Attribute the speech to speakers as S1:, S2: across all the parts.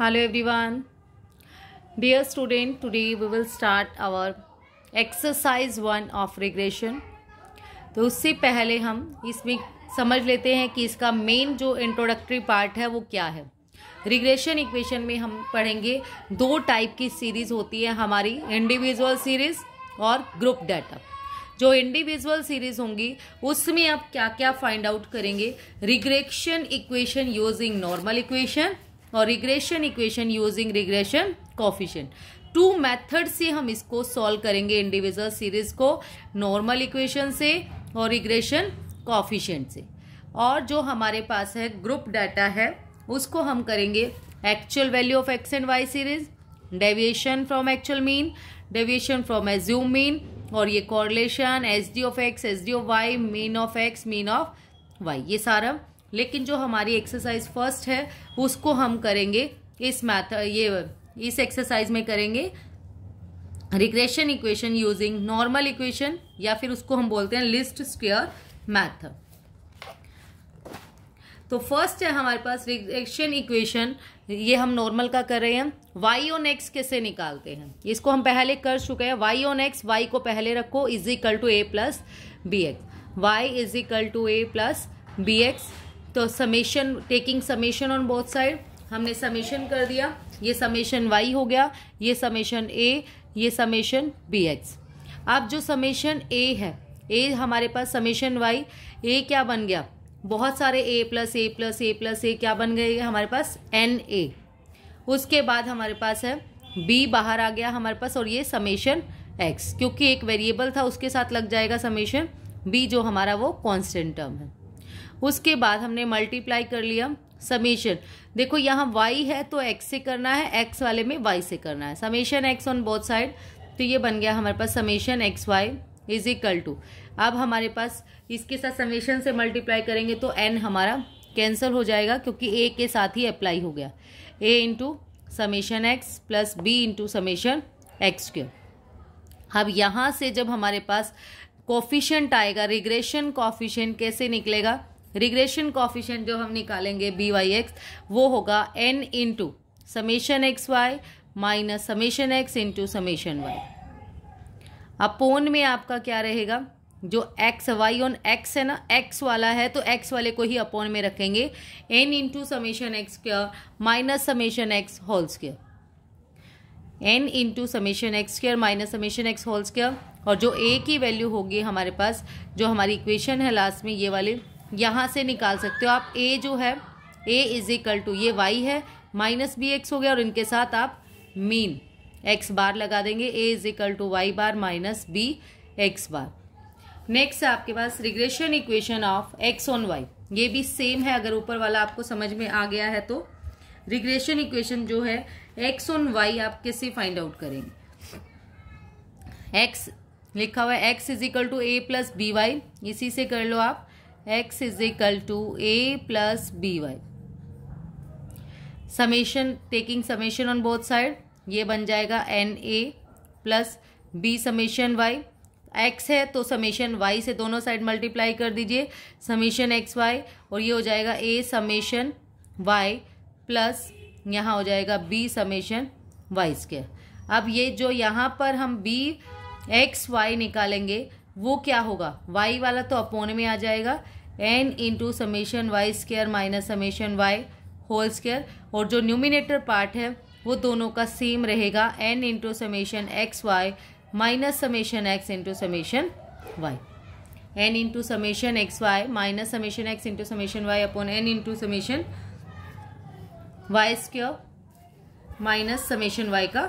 S1: Hello everyone dear student today we will start our exercise one of regression तो उससे पहले हम इसमें समझ लेते हैं कि इसका मेन जो इंट्रोडक्टरी पार्ट है वो क्या है रिग्रेशन इक्वेशन में हम पढ़ेंगे दो टाइप की सीरीज़ होती है हमारी इंडिविजुअल सीरीज़ और ग्रुप डाटा जो इंडिविजुअल सीरीज होंगी उसमें आप क्या क्या फाइंड आउट करेंगे regression equation using normal equation और regression equation using regression coefficient two method से हम इसको सॉल्व करेंगे इंडिविजुअल सीरीज को नॉर्मल इक्वेशन से और रिग्रेशन कॉफिशियंट से और जो हमारे पास है ग्रुप डाटा है उसको हम करेंगे actual value of X and Y series deviation from actual mean deviation from assume mean और ये correlation S D of X S D of Y mean of X mean of Y ये सारा लेकिन जो हमारी एक्सरसाइज फर्स्ट है उसको हम करेंगे इस मैथ ये इस एक्सरसाइज में करेंगे regression equation using normal equation या फिर उसको हम बोलते हैं लिस्ट स्क्वेयर मैथ तो फर्स्ट है हमारे पास रिग्रेशन इक्वेशन ये हम नॉर्मल का कर रहे हैं वाई ऑन एक्स कैसे निकालते हैं इसको हम पहले कर चुके हैं वाई ऑन एक्स वाई को पहले रखो is equal to A plus B X Y is equal to A plus B X तो summation taking summation on both side हमने समेशन कर दिया ये समेशन वाई हो गया ये समेशन ए ये समेशन बी एक्स अब जो समेशन ए है ए हमारे पास समेशन वाई ए क्या बन गया बहुत सारे A plus A plus A plus A क्या बन गए हमारे पास एन ए उसके बाद हमारे पास है बी बाहर आ गया हमारे पास और ये समेशन एक्स क्योंकि एक वेरिएबल था उसके साथ लग जाएगा समेशन बी जो हमारा वो कांस्टेंट टर्म है उसके बाद हमने मल्टीप्लाई कर लिया समेशन देखो यहाँ वाई है तो एक्स से करना है एक्स वाले में वाई से करना है summation X on both side तो ये बन गया हमारे पास summation x Y is equal to अब हमारे पास इसके साथ समेशन से मल्टीप्लाई करेंगे तो एन हमारा कैंसिल हो जाएगा क्योंकि ए के साथ ही अप्लाई हो गया a into summation x plus b into summation x q अब यहाँ से जब हमारे पास कॉफिशेंट आएगा रिग्रेशन कॉफिशेंट कैसे निकलेगा रिग्रेशन कॉफिशेंट जो हम निकालेंगे बी वाई एक्स वो होगा n into summation x y minus summation x into summation y upon में आपका क्या रहेगा जो एक्स वाई ऑन एक्स है ना एक्स वाला है तो एक्स वाले को ही अपोन में रखेंगे n into summation x square minus summation x whole square n into summation x square minus summation x whole square और जो ए की वैल्यू होगी हमारे पास जो हमारी इक्वेशन है लास्ट में ये वाली यहाँ से निकाल सकते हो आप ए जो है ए इज इक्वल टू ये वाई है माइनस बी एक्स हो गया और इनके साथ आप मीन एक्स बार लगा देंगे a is equal to y bar minus b x bar next है आपके पास regression equation of x on y ये भी सेम है अगर ऊपर वाला आपको समझ में आ गया है तो रिग्रेशन इक्वेशन जो है एक्स ऑन वाई आप कैसे फाइंड आउट करेंगे एक्स लिखा हुआ है x is equal to A plus b y इसी से कर लो आप x is equal to A plus b y summation taking summation on both side ये बन जाएगा n a plus b summation y x है तो समेशन वाई से दोनों साइड मल्टीप्लाई कर दीजिए समेशन एक्स वाई और ये हो जाएगा ए समेशन वाई प्लस यहाँ हो जाएगा बी समेशन वाई स्क्र अब ये जो यहाँ पर हम बी एक्स वाई निकालेंगे वो क्या होगा वाई वाला तो अपोन में आ जाएगा n into summation y square minus summation y whole square और जो न्यूमिनेटर पार्ट है वो दोनों का सेम रहेगा n into summation x y minus summation x into summation y n into summation x y minus summation x into summation y upon n into summation y square minus summation y का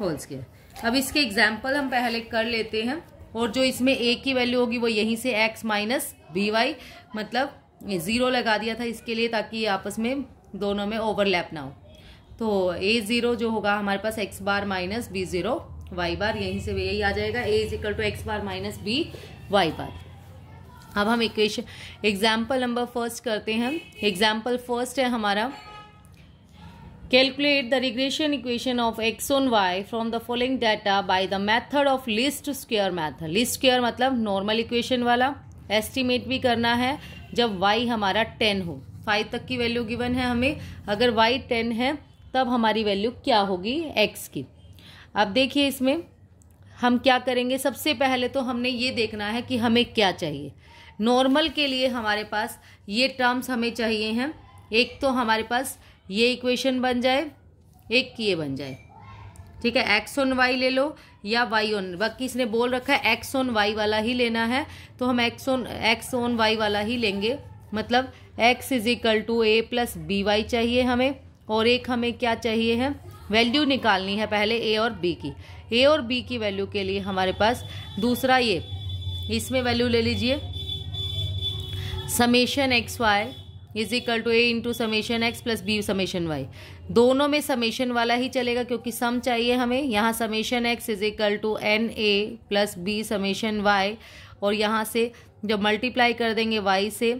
S1: whole square अब इसके example हम पहले कर लेते हैं और जो इसमें ए की वैल्यू होगी वो यहीं से एक्स माइनस बी वाई मतलब ज़ीरो लगा दिया था इसके लिए ताकि आपस में दोनों में ओवरलैप ना हो तो ए ज़ीरो जो होगा हमारे पास x bar minus b zero y bar यहीं से यही आ जाएगा a is equal to x bar minus b y bar अब हम इक्वेशन एग्जाम्पल नंबर फर्स्ट करते हैं एग्जाम्पल फर्स्ट है हमारा Calculate the regression equation of x on y from the following data by the method of least square method. Least square मतलब normal equation वाला estimate भी करना है जब y हमारा टेन हो फाइव तक की वैल्यू गिवन है हमें अगर y टेन है तब हमारी वैल्यू क्या होगी एक्स की अब देखिए इसमें हम क्या करेंगे सबसे पहले तो हमने ये देखना है कि हमें क्या चाहिए नॉर्मल के लिए हमारे पास ये टर्म्स हमें चाहिए हैं एक तो हमारे पास ये इक्वेशन बन जाए एक की ये बन जाए ठीक है एक्स ऑन वाई ले लो या वाई ऑन बाकी इसने बोल रखा है एक्स ऑन वाई वाला ही लेना है तो हम x on x on y वाला ही लेंगे मतलब x is equal to A plus b y चाहिए हमें और एक हमें क्या चाहिए है वैल्यू निकालनी है पहले ए और बी की ए और बी की वैल्यू के लिए हमारे पास दूसरा ये इसमें वैल्यू ले लीजिए summation x Y is equal to a into summation x plus b summation y दोनों में समेशन वाला ही चलेगा क्योंकि सम चाहिए हमें यहाँ summation x is equal to n a plus b summation y और यहाँ से जब मल्टीप्लाई कर देंगे वाई से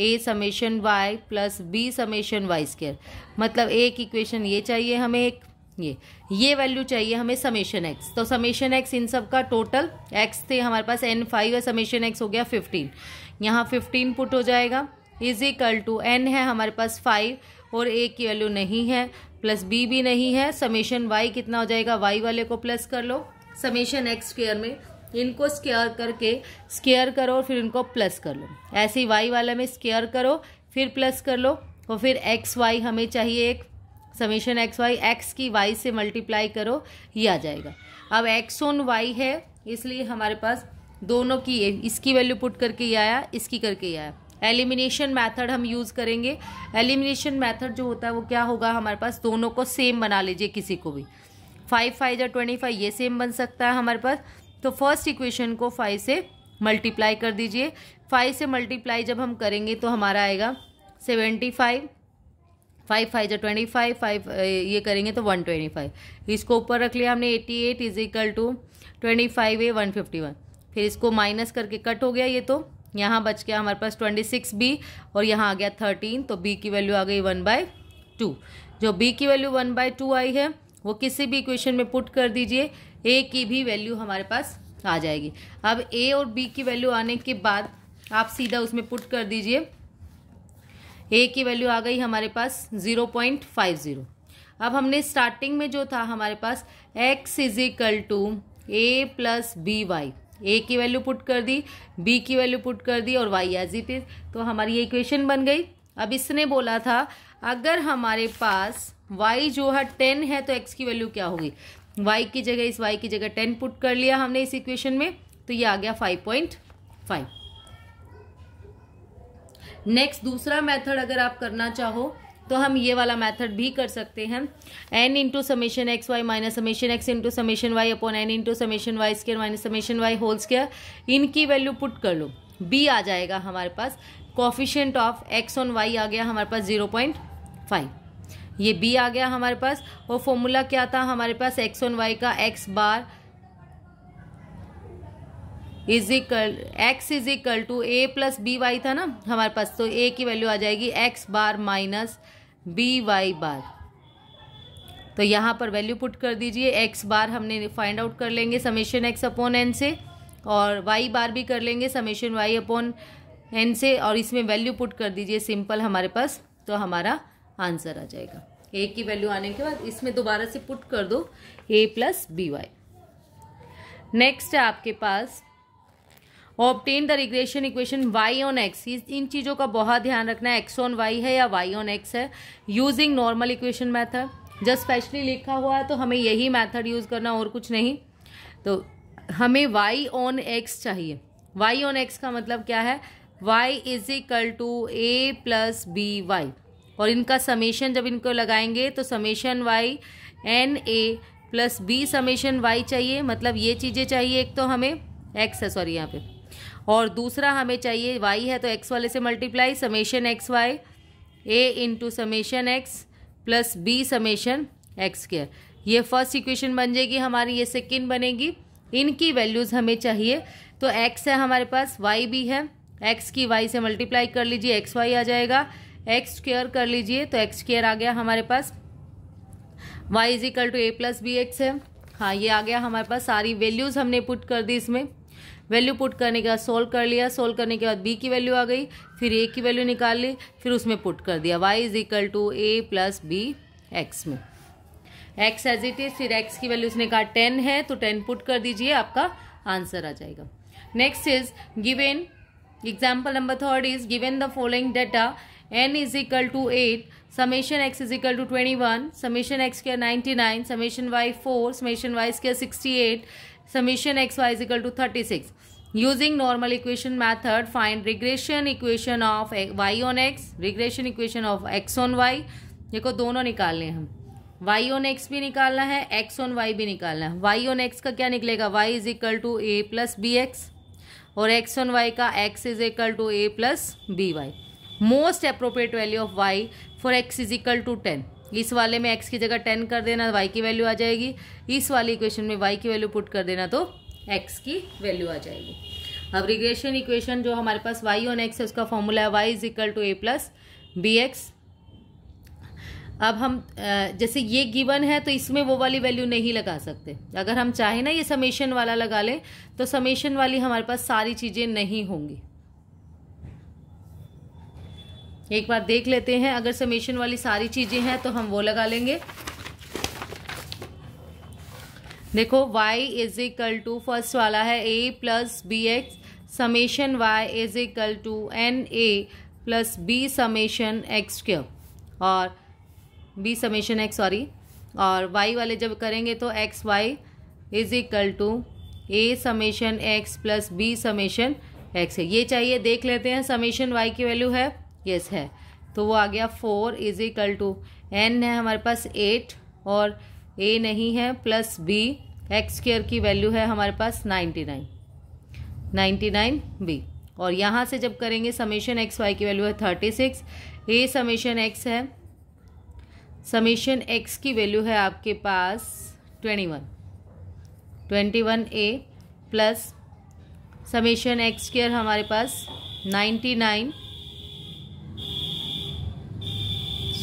S1: a summation y plus b summation y square मतलब एक इक्वेशन ये चाहिए हमें एक ये ये वैल्यू चाहिए हमें समेशन एक्स तो समेशन एक्स इन सब का टोटल एक्स थे हमारे पास एन फाइव है समेशन एक्स हो गया फिफ्टीन यहाँ फिफ्टीन पुट हो जाएगा इज इक्वल टू एन है हमारे पास फाइव और ए की वैल्यू नहीं है प्लस बी भी नहीं है समेशन वाई कितना हो जाएगा वाई वाले को प्लस कर लो समेशन एक्स स्क्र में इनको स्केयर करके स्केयर करो और फिर इनको प्लस कर लो ऐसे ही वाई वाला में स्केयर करो फिर प्लस कर लो और फिर एक्स वाई हमें चाहिए एक समेशन एक्स वाई एक्स की वाई से मल्टीप्लाई करो ये आ जाएगा अब एक्स ऑन वाई है इसलिए हमारे पास दोनों की इसकी वैल्यू पुट करके ये आया इसकी करके ये आया एलिमिनेशन मेथड हम यूज़ करेंगे एलिमिनेशन मेथड जो होता है वो क्या होगा हमारे पास दोनों को सेम बना लीजिए किसी को भी फाइव फाइव या ट्वेंटी फाइव ये सेम बन सकता है हमारे पास तो फर्स्ट इक्वेशन को फाइव से मल्टीप्लाई कर दीजिए फाइव से मल्टीप्लाई जब हम करेंगे तो हमारा आएगा सेवेंटी फाइव फाइव फाइव जो ट्वेंटी फाइव फाइव ये करेंगे तो वन ट्वेंटी फाइव इसको ऊपर रख लिया हमने eighty eight is equal to twenty five a one fifty one फिर इसको माइनस करके कट हो गया ये तो यहाँ बच गया हमारे पास ट्वेंटी सिक्स बी और यहाँ आ गया थर्टीन तो बी की वैल्यू आ गई वन बाय टू जो बी की वैल्यू वन बाय टू आई है वो किसी भी इक्वेशन में पुट कर दीजिए ए की भी वैल्यू हमारे पास आ जाएगी अब ए और बी की वैल्यू आने के बाद आप सीधा उसमें पुट कर दीजिए ए की वैल्यू आ गई हमारे पास ज़ीरो पॉइंट फाइव ज़ीरो अब हमने स्टार्टिंग में जो था हमारे पास x is equal to A plus b y a की वैल्यू पुट कर दी बी की वैल्यू पुट कर दी और वाई एज इट इज़ तो हमारी ये इक्वेशन बन गई अब इसने बोला था अगर हमारे पास वाई जो है टेन है तो एक्स की वैल्यू क्या होगी वाई की जगह इस वाई की जगह टेन पुट कर लिया हमने इस इक्वेशन में तो ये आ गया फाइव पॉइंट फाइव नेक्स्ट दूसरा मेथड अगर आप करना चाहो तो हम ये वाला मेथड भी कर सकते हैं n into summation x y minus summation x into summation y upon n into summation y square minus summation y whole square इनकी वैल्यू पुट कर लो बी आ जाएगा हमारे पास coefficient of x on y आ गया हमारे पास जीरो पॉइंट फाइव ये बी आ गया हमारे पास और फॉर्मूला क्या था हमारे पास एक्स ऑन वाई का x bar is equal x is equal to A plus b y था ना हमारे पास तो ए की वैल्यू आ जाएगी x bar minus b y bar तो यहाँ पर वैल्यू पुट कर दीजिए एक्स बार हमने फाइंड आउट कर लेंगे समेशन एक्स अपॉन एन से और वाई बार भी कर लेंगे समेशन वाई अपॉन एन से और इसमें वैल्यू पुट कर दीजिए सिंपल हमारे पास तो हमारा आंसर आ जाएगा ए की वैल्यू आने के बाद इसमें दोबारा से पुट कर दो a plus b y next है आपके पास obtain the regression equation y on x इन चीज़ों का बहुत ध्यान रखना है एक्स ऑन वाई है या वाई ऑन एक्स है यूजिंग नॉर्मल इक्वेशन मैथड जब स्पेशली लिखा हुआ है तो हमें यही मैथड यूज़ करना और कुछ नहीं तो हमें वाई ऑन एक्स चाहिए वाई ऑन एक्स का मतलब क्या है y is equal to A plus b y और इनका समेशन जब इनको लगाएंगे तो summation y n a plus b summation y चाहिए मतलब ये चीज़ें चाहिए एक तो हमें एक्स है सॉरी यहाँ पे और दूसरा हमें चाहिए वाई है तो एक्स वाले से multiply summation x y a into summation x plus b summation x square ये फर्स्ट इक्वेशन बन जाएगी हमारी ये सेकेंड बनेगी इनकी वैल्यूज़ हमें चाहिए तो एक्स है हमारे पास वाई भी है एक्स की वाई से मल्टीप्लाई कर लीजिए एक्स वाई आ जाएगा एक्स स्क्र कर लीजिए तो एक्स स्क्र आ गया हमारे पास y is equal to A plus B x है हाँ ये आ गया हमारे पास सारी वैल्यूज़ हमने पुट कर दी इसमें वैल्यू पुट करने के बाद सोल्व कर लिया सोल्व करने के बाद बी की वैल्यू आ गई फिर ए की वैल्यू निकाल ली फिर उसमें पुट कर दिया y is equal to A plus B x में एक्स एज इट इज फिर एक्स की वैल्यू उसने कहा टेन है तो टेन पुट कर दीजिए आपका आंसर आ जाएगा next is given example number third is given the following data n is equal to eight summation x is equal to twenty one summation x के ninety nine summation y four summation y square sixty eight summation xy is equal to 36 using normal equation method find regression equation of y on x regression equation of x on y देखो दोनों निकालने हम y on x भी निकालना है x on y भी निकालना है y on x का क्या निकलेगा y is equal to A plus B x और x on y का x is equal to A plus b y most appropriate value of y for x is equal to ten इस वाले में x की जगह ten कर देना Y की वैल्यू आ जाएगी इस वाली इक्वेशन में वाई की वैल्यू पुट कर देना तो एक्स की वैल्यू आ जाएगी अब रिग्रेशन इक्वेशन जो हमारे पास वाई ऑन एक्स है उसका फॉर्मूला है y is equal to A plus B x अब हम जैसे ये गिवन है तो इसमें वो वाली वैल्यू नहीं लगा सकते अगर हम चाहें ना ये समेशन वाला लगा लें तो समेशन वाली हमारे पास सारी चीज़ें नहीं होंगी एक बार देख लेते हैं अगर समेशन वाली सारी चीज़ें हैं तो हम वो लगा लेंगे देखो y is equal to first वाला है a plus B x summation y is equal to n a plus b summation x q और b समेशन x सॉरी और y वाले जब करेंगे तो x Y is equal to a summation x plus b summation x है ये चाहिए देख लेते हैं समेशन y की वैल्यू है यस है तो वो आ गया four is equal to N है हमारे पास एट और ए नहीं है प्लस बी एक्स स्क्र की वैल्यू है हमारे पास ninety nine ninety nine b और यहाँ से जब करेंगे समेशन एक्स वाई की वैल्यू है thirty six a summation x है समेशन एक्स की वैल्यू है आपके पास twenty one twenty one a plus summation x square हमारे पास नाइन्टी नाइन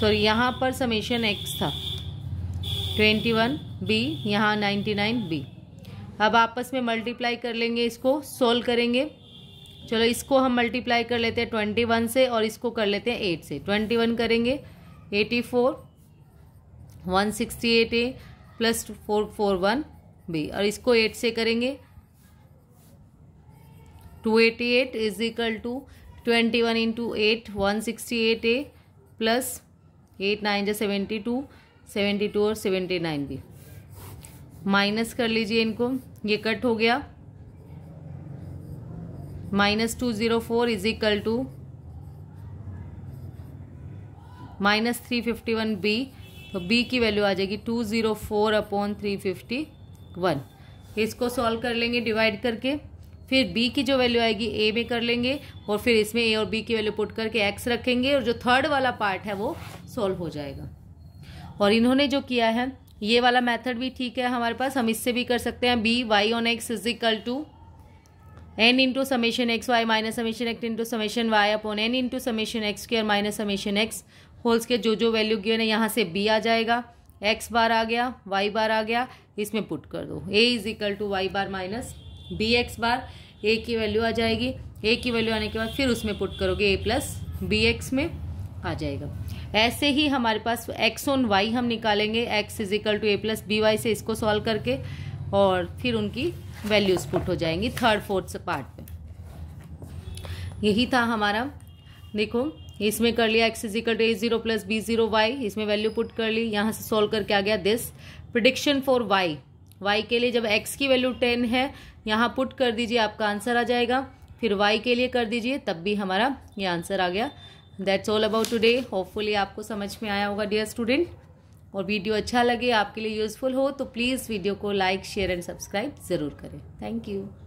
S1: सॉरी यहाँ पर समेशन एक्स था ट्वेंटी वन बी यहाँ नाइन्टी नाइन बी अब आपस में मल्टीप्लाई कर लेंगे इसको सोल्व करेंगे चलो इसको हम मल्टीप्लाई कर लेते हैं ट्वेंटी वन से और इसको कर लेते हैं एट से ट्वेंटी वन करेंगे eighty four one sixty eight a plus four four one b और इसको एट से करेंगे two eighty eight is equal to twenty one into eight one sixty eight a plus eight nine जो seventy two seventy two और seventy nine भी minus कर लीजिए इनको ये कट हो गया minus two zero four is equal to minus three fifty one b तो बी की वैल्यू आ जाएगी two zero four upon three fifty one इसको सॉल्व कर लेंगे डिवाइड करके फिर बी की जो वैल्यू आएगी ए में कर लेंगे और फिर इसमें ए और बी की वैल्यू पुट करके एक्स रखेंगे और जो थर्ड वाला पार्ट है वो सॉल्व हो जाएगा और इन्होंने जो किया है ये वाला मेथड भी ठीक है हमारे पास हम इससे भी कर सकते हैं b y on x is equal to n into summation x y minus summation x into summation y upon n into summation x square minus summation x wholes के जो जो वैल्यू गिवन है यहाँ से बी आ जाएगा x बार आ गया Y बार आ गया इसमें पुट कर दो a is equal to y bar minus b x bar a की वैल्यू आ जाएगी ए की वैल्यू आने के बाद फिर उसमें पुट करोगे ए प्लस बी एक्स में आ जाएगा ऐसे ही हमारे पास एक्स ऑन वाई हम निकालेंगे x is equal to A plus b y से इसको सॉल्व करके और फिर उनकी वैल्यूज पुट हो जाएंगी थर्ड फोर्थ पार्ट में यही था हमारा देखो इसमें कर लिया x is equal to a zero plus b zero y इसमें वैल्यू पुट कर ली यहाँ से सॉल्व करके आ गया this prediction for y y के लिए जब एक्स की वैल्यू टेन है यहाँ पुट कर दीजिए आपका आंसर आ जाएगा फिर वाई के लिए कर दीजिए तब भी हमारा ये आंसर आ गया that's all about today hopefully आपको समझ में आया होगा डियर स्टूडेंट और वीडियो अच्छा लगे आपके लिए यूज़फुल हो तो प्लीज़ वीडियो को लाइक शेयर एंड सब्सक्राइब ज़रूर करें थैंक यू